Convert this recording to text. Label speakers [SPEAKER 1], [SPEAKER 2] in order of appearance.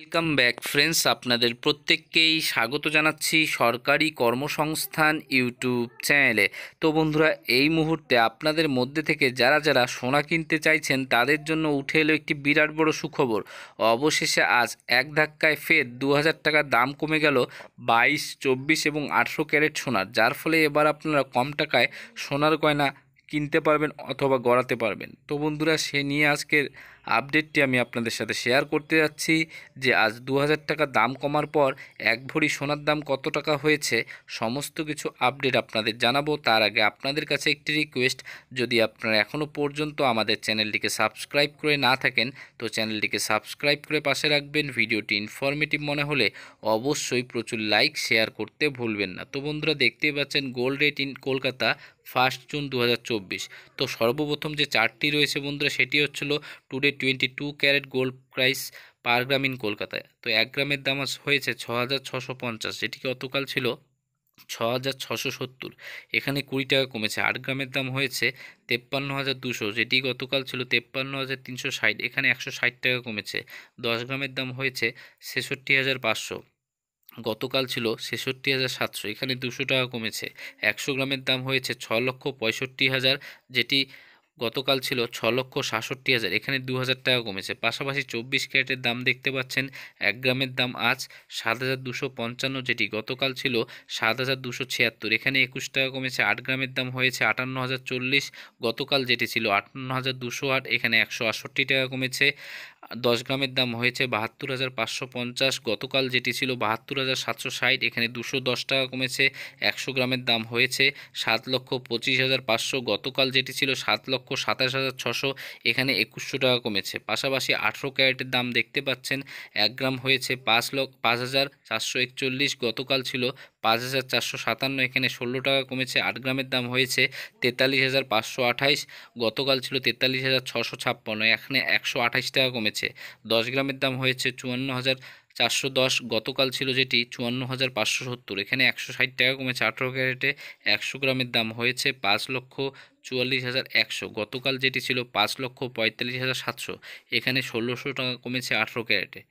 [SPEAKER 1] welcome back friends আপনাদের প্রত্যেককেই স্বাগত জানাচ্ছি সরকারি কর্মসংস্থান ইউটিউব চ্যানেলে তো বন্ধুরা এই মুহূর্তে আপনাদের মধ্যে থেকে যারা যারা সোনা কিনতে চাইছেন তাদের জন্য উঠে এলো একটি বিরাট বড় সুখবর অবশেষে আজ এক ধাক্কায় ফের দু হাজার টাকার দাম কমে গেল বাইশ চব্বিশ এবং আটশো ক্যারেট সোনার যার ফলে এবার আপনারা কম টাকায় সোনার গয়না কিনতে পারবেন অথবা গড়াতে পারবেন তো বন্ধুরা সে নিয়ে আজকের আপডেটটি আমি আপনাদের সাথে শেয়ার করতে যাচ্ছি যে আজ দু টাকা দাম কমার পর এক ভরি সোনার দাম কত টাকা হয়েছে সমস্ত কিছু আপডেট আপনাদের জানাবো তার আগে আপনাদের কাছে একটি রিকোয়েস্ট যদি আপনারা এখনও পর্যন্ত আমাদের চ্যানেলটিকে সাবস্ক্রাইব করে না থাকেন তো চ্যানেলটিকে সাবস্ক্রাইব করে পাশে রাখবেন ভিডিওটি ইনফরমেটিভ মনে হলে অবশ্যই প্রচুর লাইক শেয়ার করতে ভুলবেন না তো বন্ধুরা দেখতেই পাচ্ছেন gold rate in Kolkata first June দু তো সর্বপ্রথম যে চারটি রয়েছে বন্ধুরা সেটি হচ্ছিল today twenty two carat gold price per gram in কলকাতায় তো এক গ্রামের দাম হয়েছে ছ হাজার ছশো পঞ্চাশ যেটি গতকাল ছিল ছ হাজার ছশো সত্তর এখানে কুড়ি টাকা কমেছে আট গ্রামের দাম হয়েছে তেপ্পান্ন হাজার দুশো যেটি গতকাল ছিল তেপ্পান্ন হাজার তিনশো ষাট এখানে একশো ষাট টাকা কমেছে দশ গ্রামের দাম হয়েছে ছেষট্টি হাজার পাঁচশো গতকাল ছিল ছেষট্টি হাজার সাতশো এখানে দুশো টাকা কমেছে একশো গ্রামের দাম হয়েছে ছ লক্ষ পঁয়ষট্টি হাজার যেটি গতকাল ছিল ছ লক্ষ সাতষট্টি হাজার এখানে দু হাজার টাকা কমেছে পাশাপাশি চব্বিশ ক্যারেটের দাম দেখতে পাচ্ছেন এক গ্রামের দাম আজ সাত হাজার দুশো পঞ্চান্ন যেটি গতকাল ছিল সাত হাজার দুশো ছিয়াত্তর এখানে একুশ টাকা কমেছে আট গ্রামের দাম হয়েছে আটান্ন হাজার চল্লিশ গতকাল যেটি ছিল আটান্ন হাজার দুশো আট এখানে একশো আটষট্টি টাকা কমেছে দশ গ্রামের দাম হয়েছে বাহাত্তর হাজার পাঁচশো পঞ্চাশ গতকাল যেটি ছিল বাহাত্তর হাজার সাতশো ষাট এখানে দুশো দশ টাকা কমেছে একশো গ্রামের দাম হয়েছে সাত লক্ষ পঁচিশ হাজার পাঁচশো গতকাল যেটি ছিল সাত লক্ষ সাতাশ হাজার ছশো এখানে একুশশো টাকা কমেছে পাশাপাশি আঠেরো ক্যারেটের দাম দেখতে পাচ্ছেন এক গ্রাম হয়েছে পাঁচ লক্ষ পাঁচ হাজার চারশো একচল্লিশ গতকাল ছিল পাঁচ হাজার চারশো সাতান্ন এখানে ষোলো টাকা কমেছে আট গ্রামের দাম হয়েছে তেতাল্লিশ হাজার পাঁচশো আঠাইশ গতকাল ছিল তেতাল্লিশ হাজার ছশো ছাপ্পান্ন এখানে একশো আঠাইশ টাকা কমেছে হয়েছে দশ গ্রামের দাম হয়েছে চুয়ান্ন হাজার চারশো দশ গতকাল ছিল যেটি চুয়ান্ন হাজার পাঁচশো সত্তর এখানে একশো ষাট টাকা কমেছে আঠেরো ক্যারেটে একশো গ্রামের দাম হয়েছে পাঁচ লক্ষ চুয়াল্লিশ হাজার একশো গতকাল যেটি ছিল পাঁচ লক্ষ পঁয়তাল্লিশ হাজার সাতশো এখানে ষোলোশো টাকা কমেছে আঠেরো ক্যারেটে